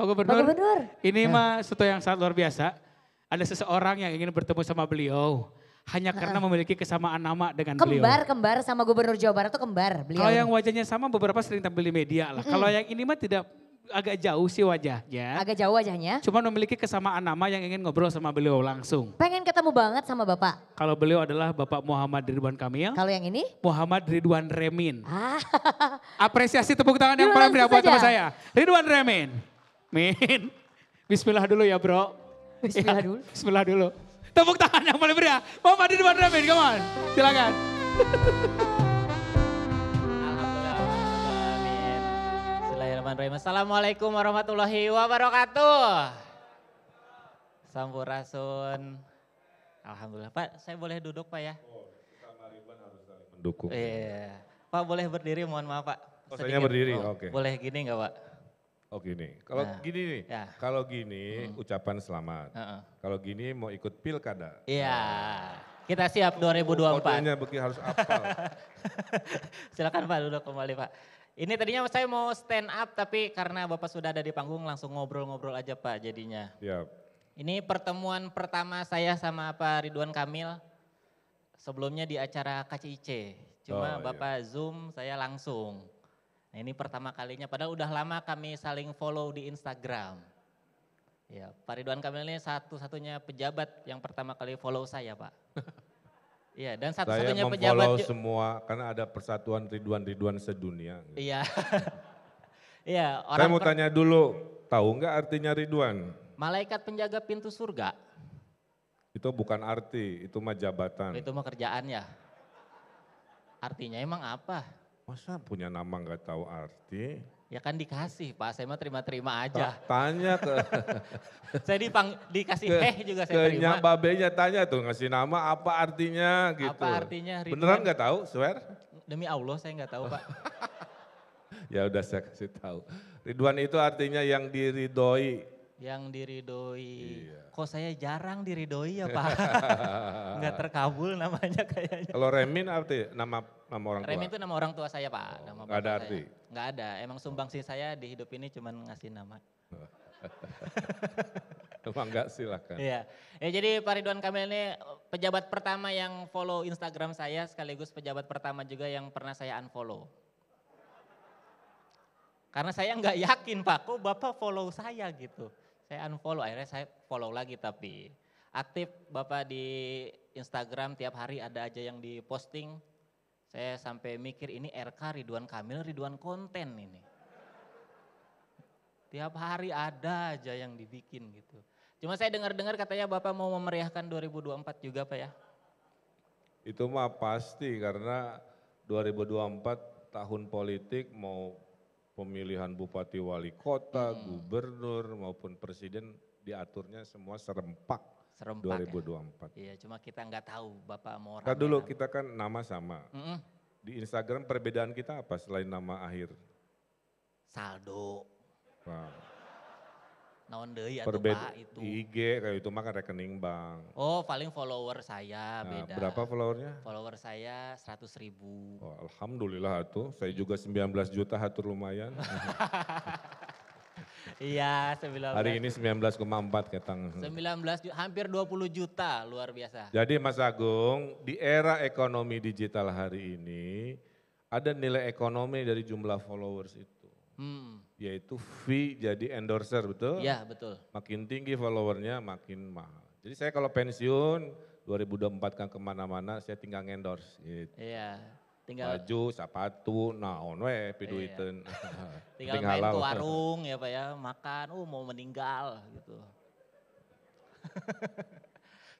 Pak Gubernur. Pak Gubernur. Ini ya. mah sesuatu yang sangat luar biasa. Ada seseorang yang ingin bertemu sama beliau hanya karena uh memiliki kesamaan nama dengan kembar, beliau. Kembar, kembar sama gubernur Jawa Barat itu kembar beliau. Kalau yang wajahnya sama beberapa sering tampil di media lah. -hmm. Kalau yang ini mah tidak agak jauh sih wajahnya. Agak jauh wajahnya. Cuma memiliki kesamaan nama yang ingin ngobrol sama beliau langsung. Pengen ketemu banget sama Bapak. Kalau beliau adalah Bapak Muhammad Ridwan Kamil. Kalau yang ini? Muhammad Ridwan Remin. Ah. Apresiasi tepuk tangan yang paling tidak buat sama saya. Ridwan Remin. Min. Bismillah dulu ya bro. Bismillah ya, dulu. Bismillah dulu. Tepuk tangan yang paling meriah. Mama di depan Ramin, come on. Silakan. Assalamualaikum warahmatullahi wabarakatuh. Rasun. Alhamdulillah. Pak, saya boleh duduk Pak ya? Oh, harus mendukung. Iya. Pak boleh berdiri mohon maaf Pak. Oh, berdiri, oke. Okay. Boleh gini nggak Pak? Oh gini, kalau nah, gini nih, ya. kalau gini hmm. ucapan selamat. Uh -uh. Kalau gini mau ikut pilkada. Iya, nah. kita siap 2024. Oh, kodenya begini harus apa? Silakan Pak duduk kembali Pak. Ini tadinya saya mau stand up tapi karena Bapak sudah ada di panggung langsung ngobrol-ngobrol aja Pak jadinya. Iya. Ini pertemuan pertama saya sama Pak Ridwan Kamil sebelumnya di acara KCIC. Cuma oh, iya. Bapak iya. Zoom saya langsung. Nah ini pertama kalinya, padahal udah lama kami saling follow di Instagram. Ya, Pak Ridwan Kamil ini satu-satunya pejabat yang pertama kali follow saya, Pak. Iya, dan satu-satunya pejabat. Saya semua, karena ada persatuan Ridwan-Ridwan sedunia. Iya. Iya, orang Saya mau tanya dulu, tahu nggak artinya Ridwan? Malaikat penjaga pintu surga. Itu bukan arti, itu mah jabatan. Itu mah kerjaan ya. Artinya emang apa? Masa punya nama nggak tahu arti? Ya kan dikasih Pak, saya mah terima-terima aja. Tanya ke... saya dipang, dikasih teh juga saya ke terima. Ke babenya tanya tuh, ngasih nama apa artinya gitu. Apa artinya? Ridwan. Beneran nggak tahu, swear? Demi Allah saya nggak tahu Pak. ya udah saya kasih tahu. Ridwan itu artinya yang diridoi yang diridoi. Iya. Kok saya jarang diridoi ya Pak? Enggak terkabul namanya kayaknya. Kalau Remin arti nama nama orang tua? Remin itu nama orang tua saya Pak. Oh, nama enggak ada saya. arti? ada. Emang sumbangsih saya di hidup ini cuman ngasih nama. Emang enggak silakan. Iya. Ya jadi Pak Ridwan Kamil ini pejabat pertama yang follow Instagram saya sekaligus pejabat pertama juga yang pernah saya unfollow. Karena saya enggak yakin Pak, kok Bapak follow saya gitu saya unfollow akhirnya saya follow lagi tapi aktif Bapak di Instagram tiap hari ada aja yang diposting saya sampai mikir ini RK Ridwan Kamil Ridwan konten ini tiap hari ada aja yang dibikin gitu cuma saya dengar-dengar katanya Bapak mau memeriahkan 2024 juga Pak ya itu mah pasti karena 2024 tahun politik mau pemilihan bupati wali kota, hmm. gubernur maupun presiden diaturnya semua serempak, serempak 2024. Ya? Iya, cuma kita nggak tahu Bapak mau orang. Kan dulu kita kan nama sama. Mm -mm. Di Instagram perbedaan kita apa selain nama akhir? Saldo. Wow naon deui atuh Pak itu. IG kayak itu mah kan rekening bank. Oh, paling follower saya nah, beda. Berapa followernya? Follower saya 100 ribu. Oh, alhamdulillah tuh. Saya juga 19 juta hatur lumayan. Iya, 19. Hari ini 19,4 ketang. 19 hampir 20 juta, luar biasa. Jadi Mas Agung, di era ekonomi digital hari ini ada nilai ekonomi dari jumlah followers itu. Hmm yaitu fee jadi endorser betul? Iya betul. Makin tinggi followernya makin mahal. Jadi saya kalau pensiun 2024 kan kemana-mana saya tinggal endorse gitu. Iya. Tinggal baju, sepatu, naon we piduiteun. Iya. tinggal tinggal main ke warung ya Pak ya, makan, uh mau meninggal gitu.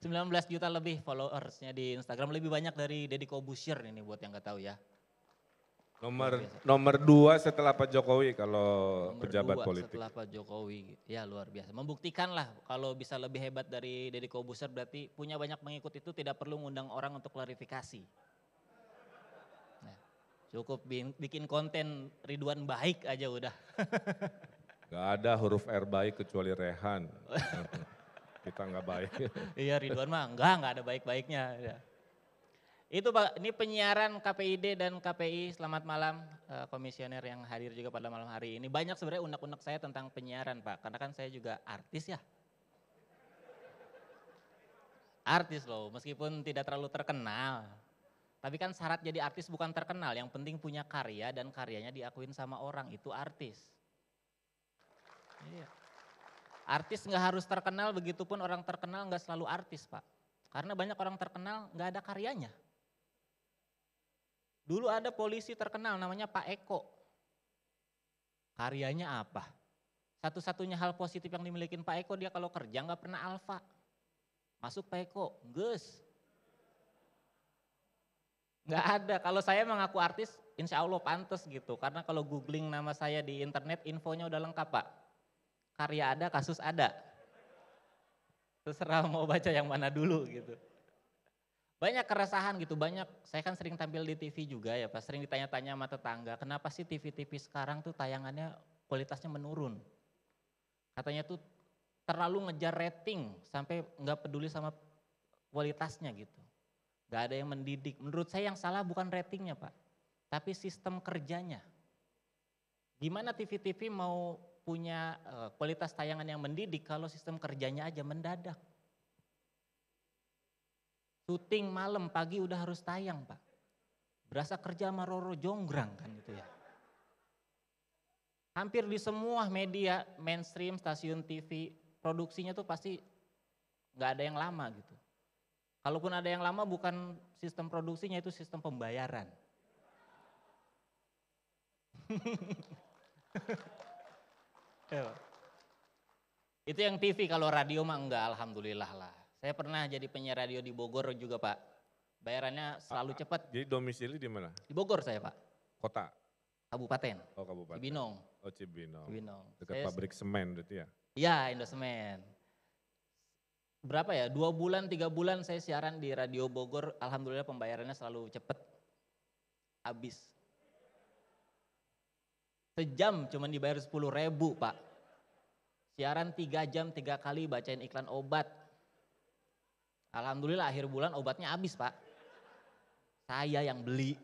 19 juta lebih followersnya di Instagram lebih banyak dari Deddy Kobusir ini buat yang gak tahu ya. Nomor nomor dua setelah Pak Jokowi kalau nomor pejabat dua politik. Setelah Pak Jokowi, ya luar biasa. membuktikanlah kalau bisa lebih hebat dari Deddy Kobuser berarti punya banyak pengikut itu tidak perlu ngundang orang untuk klarifikasi. Nah, cukup bikin konten Ridwan baik aja udah. Gak ada huruf R baik kecuali Rehan. Kita nggak baik. iya Ridwan mah enggak, nggak ada baik-baiknya. Ya. Itu ini penyiaran KPID dan KPI. Selamat malam e, komisioner yang hadir juga pada malam hari ini. Banyak sebenarnya unek-unek saya tentang penyiaran, Pak. Karena kan saya juga artis ya. Artis loh, meskipun tidak terlalu terkenal. Tapi kan syarat jadi artis bukan terkenal, yang penting punya karya dan karyanya diakuin sama orang, itu artis. Iya. Artis nggak harus terkenal, begitupun orang terkenal nggak selalu artis, Pak. Karena banyak orang terkenal nggak ada karyanya. Dulu ada polisi terkenal namanya Pak Eko. Karyanya apa? Satu-satunya hal positif yang dimiliki Pak Eko dia kalau kerja nggak pernah alfa. Masuk Pak Eko, gus. Nggak ada. Kalau saya mengaku artis, insya Allah pantas gitu. Karena kalau googling nama saya di internet, infonya udah lengkap Pak. Karya ada, kasus ada. Terserah mau baca yang mana dulu gitu banyak keresahan gitu, banyak. Saya kan sering tampil di TV juga ya Pak, sering ditanya-tanya sama tetangga, kenapa sih TV-TV sekarang tuh tayangannya kualitasnya menurun? Katanya tuh terlalu ngejar rating sampai nggak peduli sama kualitasnya gitu. nggak ada yang mendidik. Menurut saya yang salah bukan ratingnya Pak, tapi sistem kerjanya. Gimana TV-TV mau punya eh, kualitas tayangan yang mendidik kalau sistem kerjanya aja mendadak? syuting malam pagi udah harus tayang pak. Berasa kerja sama Roro Jonggrang kan gitu ya. Hampir di semua media mainstream, stasiun TV, produksinya tuh pasti nggak ada yang lama gitu. Kalaupun ada yang lama bukan sistem produksinya itu sistem pembayaran. Iya, itu yang TV kalau radio mah enggak alhamdulillah lah. Saya pernah jadi penyiar radio di Bogor juga Pak. Bayarannya selalu cepat. Jadi domisili di mana? Di Bogor saya Pak. Kota? Kabupaten. Oh kabupaten. Cibinong. Oh Cibinong. Cibinong. Dekat saya, pabrik semen berarti ya? Iya Indosemen. Berapa ya? Dua bulan, tiga bulan saya siaran di radio Bogor. Alhamdulillah pembayarannya selalu cepat. Habis. Sejam cuma dibayar sepuluh ribu Pak. Siaran tiga jam, tiga kali bacain iklan obat Alhamdulillah akhir bulan obatnya habis pak. Saya yang beli.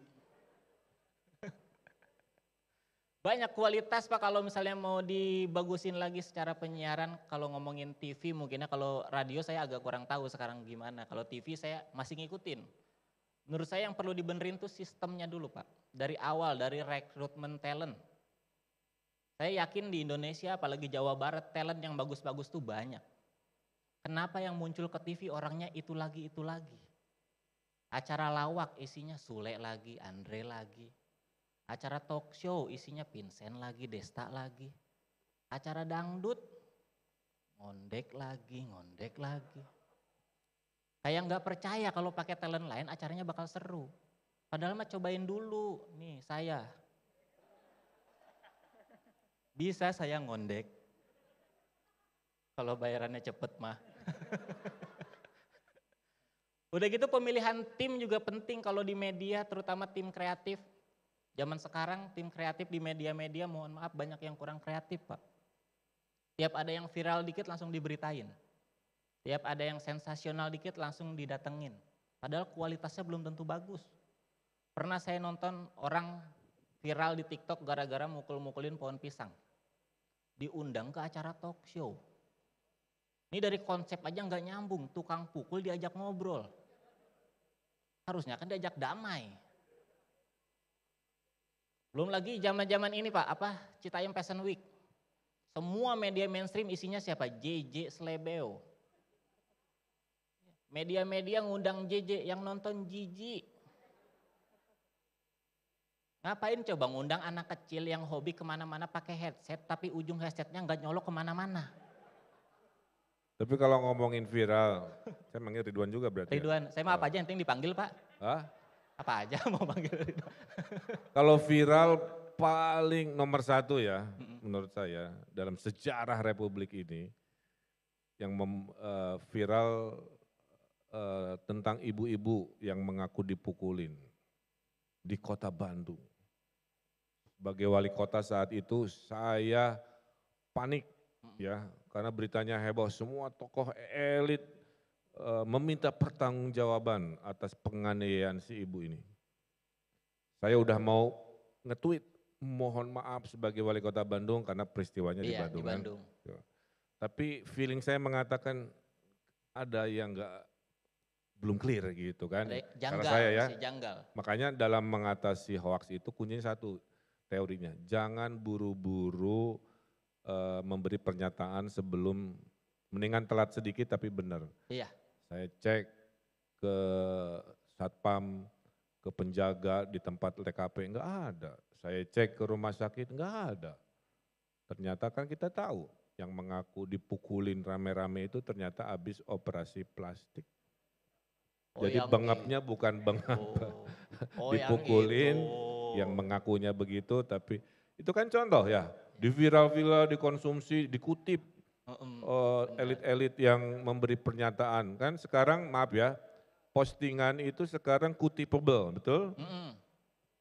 Banyak kualitas pak kalau misalnya mau dibagusin lagi secara penyiaran. Kalau ngomongin TV mungkinnya kalau radio saya agak kurang tahu sekarang gimana. Kalau TV saya masih ngikutin. Menurut saya yang perlu dibenerin tuh sistemnya dulu pak. Dari awal, dari rekrutmen talent. Saya yakin di Indonesia apalagi Jawa Barat talent yang bagus-bagus tuh banyak Kenapa yang muncul ke TV orangnya itu lagi itu lagi? Acara lawak isinya Sule lagi, Andre lagi. Acara talk show isinya Vincent lagi, Desta lagi. Acara dangdut ngondek lagi, ngondek lagi. Kayak nggak percaya kalau pakai talent lain acaranya bakal seru. Padahal mah cobain dulu nih saya. Bisa saya ngondek. Kalau bayarannya cepet mah. Udah gitu pemilihan tim juga penting kalau di media, terutama tim kreatif. Zaman sekarang tim kreatif di media-media mohon maaf banyak yang kurang kreatif Pak. Tiap ada yang viral dikit langsung diberitain. Tiap ada yang sensasional dikit langsung didatengin. Padahal kualitasnya belum tentu bagus. Pernah saya nonton orang viral di TikTok gara-gara mukul-mukulin pohon pisang. Diundang ke acara talk show. Ini dari konsep aja nggak nyambung, tukang pukul diajak ngobrol. Harusnya kan diajak damai. Belum lagi zaman-zaman ini Pak, apa Citayam Fashion Week. Semua media mainstream isinya siapa? JJ Slebeo. Media-media ngundang JJ yang nonton Jiji. Ngapain coba ngundang anak kecil yang hobi kemana-mana pakai headset tapi ujung headsetnya nggak nyolok kemana-mana. Tapi kalau ngomongin viral, saya manggil Ridwan juga berarti. Ya? Ridwan, ya? saya mau apa oh. aja yang penting dipanggil Pak. Hah? Apa aja mau panggil Ridwan. kalau viral paling nomor satu ya mm-hmm. menurut saya dalam sejarah Republik ini yang mem, uh, viral uh, tentang ibu-ibu yang mengaku dipukulin di kota Bandung. Sebagai wali kota saat itu saya panik ya karena beritanya heboh semua tokoh elit e, meminta pertanggungjawaban atas penganiayaan si ibu ini. Saya udah mau nge mohon maaf sebagai wali kota Bandung karena peristiwanya iya, di Bandung. Di kan? Bandung. Kan? Tapi feeling saya mengatakan ada yang enggak belum clear gitu kan. Janggal, Karena saya ya. Janggal. Makanya dalam mengatasi hoax itu kuncinya satu teorinya. Jangan buru-buru uh, memberi pernyataan sebelum mendingan telat sedikit tapi benar. Iya. Saya cek ke satpam, ke penjaga di tempat TKP enggak ada. Saya cek ke rumah sakit enggak ada. Ternyata kan kita tahu yang mengaku dipukulin rame-rame itu ternyata habis operasi plastik. Oh, Jadi bengapnya bukan bengap oh. oh, dipukulin yang, itu. yang mengakunya begitu tapi itu kan contoh ya di viral, villa dikonsumsi, dikutip eh, elit-elit uh, yang memberi pernyataan kan sekarang maaf ya postingan itu sekarang kutipable betul mm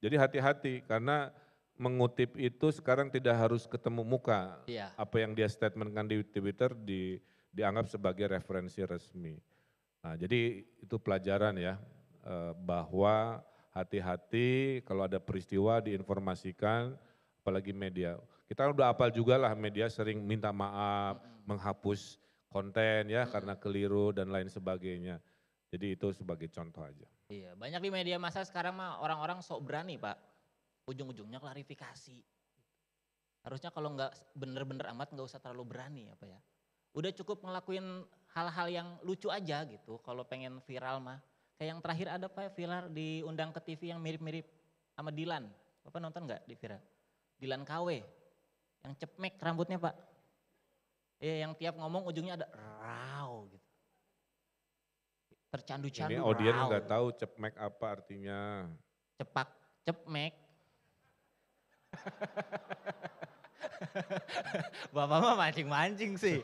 jadi hati-hati karena mengutip itu sekarang tidak harus ketemu muka yeah. apa yang dia statementkan di Twitter di, dianggap sebagai referensi resmi nah jadi itu pelajaran ya eh, bahwa hati-hati kalau ada peristiwa diinformasikan apalagi media kita udah apal juga lah media sering minta maaf, menghapus konten ya hmm. karena keliru dan lain sebagainya. Jadi itu sebagai contoh aja. Iya, banyak di media masa sekarang mah orang-orang sok berani, Pak. Ujung-ujungnya klarifikasi. Harusnya kalau nggak bener-bener amat nggak usah terlalu berani apa ya, ya. Udah cukup ngelakuin hal-hal yang lucu aja gitu kalau pengen viral mah. Kayak yang terakhir ada Pak viral diundang ke TV yang mirip-mirip sama Dilan. Bapak nonton nggak di viral? Dilan KW. Yang cepmek rambutnya pak. Ya, yang tiap ngomong ujungnya ada raw gitu. Tercandu-candu Ini audiens nggak tahu cepmek apa artinya. Cepak, cepmek. Bapak mah mancing-mancing sih.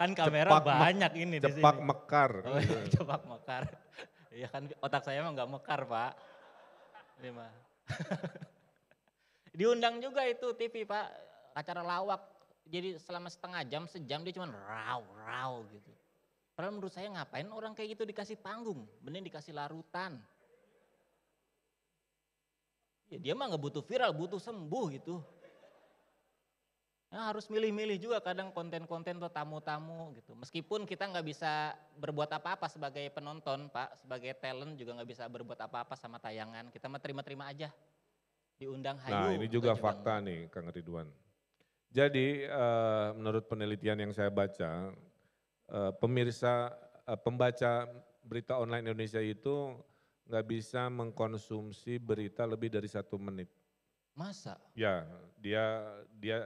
Kan kamera cepak banyak me- ini cepak di mekar. Oh, iya, cepak mekar. Iya kan otak saya mah nggak mekar pak. Ini mah. Diundang juga itu TV pak acara lawak jadi selama setengah jam sejam dia cuma raw raw gitu padahal menurut saya ngapain orang kayak gitu dikasih panggung mending dikasih larutan ya dia mah nggak butuh viral butuh sembuh gitu Nah, harus milih-milih juga kadang konten-konten atau tamu-tamu gitu. Meskipun kita nggak bisa berbuat apa-apa sebagai penonton, Pak, sebagai talent juga nggak bisa berbuat apa-apa sama tayangan. Kita mah terima-terima aja. Diundang hayu. Nah, ini juga fakta nih, Kang Ridwan. Jadi uh, menurut penelitian yang saya baca, uh, pemirsa uh, pembaca berita online Indonesia itu nggak bisa mengkonsumsi berita lebih dari satu menit. Masa? Ya, dia dia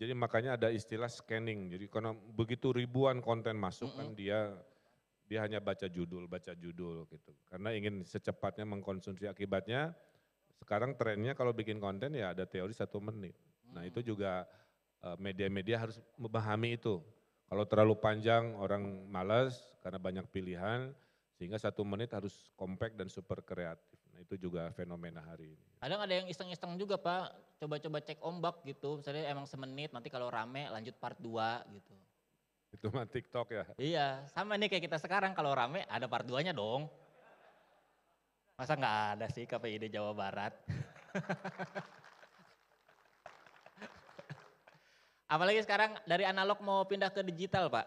jadi makanya ada istilah scanning. Jadi karena begitu ribuan konten masuk mm hmm kan dia dia hanya baca judul, baca judul gitu. Karena ingin secepatnya mengkonsumsi akibatnya sekarang trennya kalau bikin konten ya ada teori satu menit. Nah itu mm. juga Eh, media-media harus memahami itu. Kalau terlalu panjang orang malas karena banyak pilihan, sehingga satu menit harus kompak dan super kreatif. Nah itu juga fenomena hari ini. Kadang ada yang iseng-iseng juga Pak, coba-coba cek ombak gitu, misalnya emang semenit nanti kalau rame lanjut part 2 gitu. Itu mah TikTok ya? Iya, sama nih kayak kita sekarang kalau rame ada part 2-nya dong. Masa nggak ada sih KPID Jawa Barat? Apalagi sekarang dari analog mau pindah ke digital, Pak.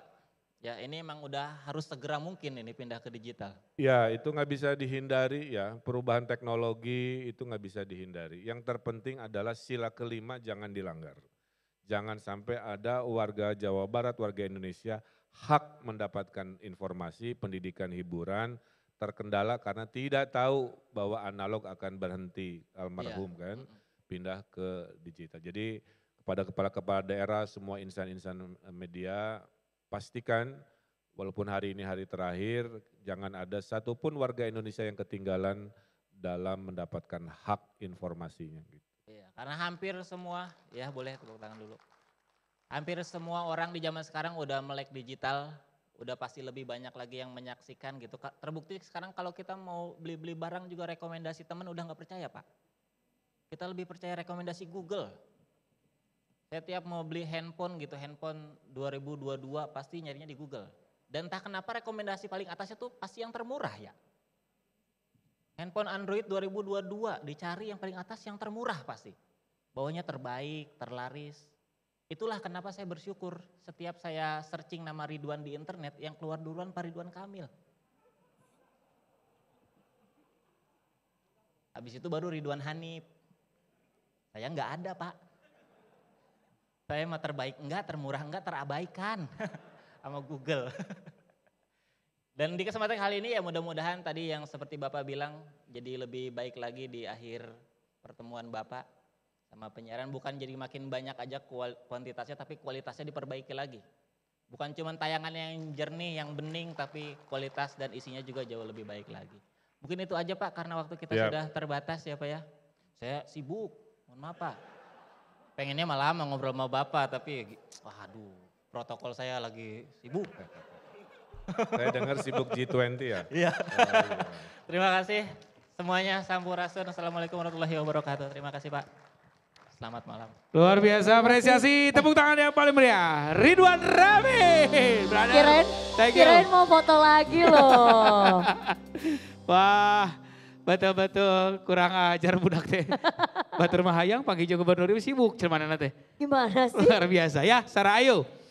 Ya, ini emang udah harus segera mungkin ini pindah ke digital. Ya, itu nggak bisa dihindari ya. Perubahan teknologi itu nggak bisa dihindari. Yang terpenting adalah sila kelima jangan dilanggar. Jangan sampai ada warga Jawa Barat, warga Indonesia hak mendapatkan informasi, pendidikan, hiburan, terkendala karena tidak tahu bahwa analog akan berhenti iya. almarhum ya. kan, pindah ke digital. Jadi kepada kepala-kepala daerah, semua insan-insan eh, media, pastikan walaupun hari ini hari terakhir, jangan ada satupun warga Indonesia yang ketinggalan dalam mendapatkan hak informasinya. Gitu. Iya, karena hampir semua, ya boleh tepuk tangan dulu. Hampir semua orang di zaman sekarang udah melek digital, udah pasti lebih banyak lagi yang menyaksikan gitu. Terbukti sekarang kalau kita mau beli-beli barang juga rekomendasi teman udah nggak percaya pak. Kita lebih percaya rekomendasi Google saya tiap mau beli handphone gitu, handphone 2022 pasti nyarinya di Google. Dan entah kenapa rekomendasi paling atasnya tuh pasti yang termurah ya. Handphone Android 2022 dicari yang paling atas yang termurah pasti. Bawahnya terbaik, terlaris. Itulah kenapa saya bersyukur setiap saya searching nama Ridwan di internet yang keluar duluan Pak Ridwan Kamil. Habis itu baru Ridwan Hanif. Saya nggak ada pak. Saya mau terbaik enggak, termurah enggak, terabaikan sama Google. Dan di kesempatan kali ini ya mudah-mudahan tadi yang seperti Bapak bilang jadi lebih baik lagi di akhir pertemuan Bapak sama penyiaran bukan jadi makin banyak aja kuantitasnya tapi kualitasnya diperbaiki lagi. Bukan cuma tayangan yang jernih, yang bening tapi kualitas dan isinya juga jauh lebih baik lagi. Mungkin itu aja Pak karena waktu kita yep. sudah terbatas ya Pak ya. Saya sibuk, mohon maaf Pak pengennya malah lama ngobrol sama bapak tapi ya waduh protokol saya lagi sibuk. saya dengar sibuk G20 ya. Iya. Terima kasih semuanya Sampurasun. Assalamualaikum warahmatullahi wabarakatuh. Terima kasih Pak. Selamat malam. Luar biasa apresiasi tepuk tangan yang paling meriah. Ridwan Rami. Kirain, kirain mau foto lagi loh. Wah, betul-betul kurang ajar budak teh. Batur Mahayang panggil Gubernur sibuk cuman nanti. Gimana sih? Luar biasa ya, Sarah Ayu.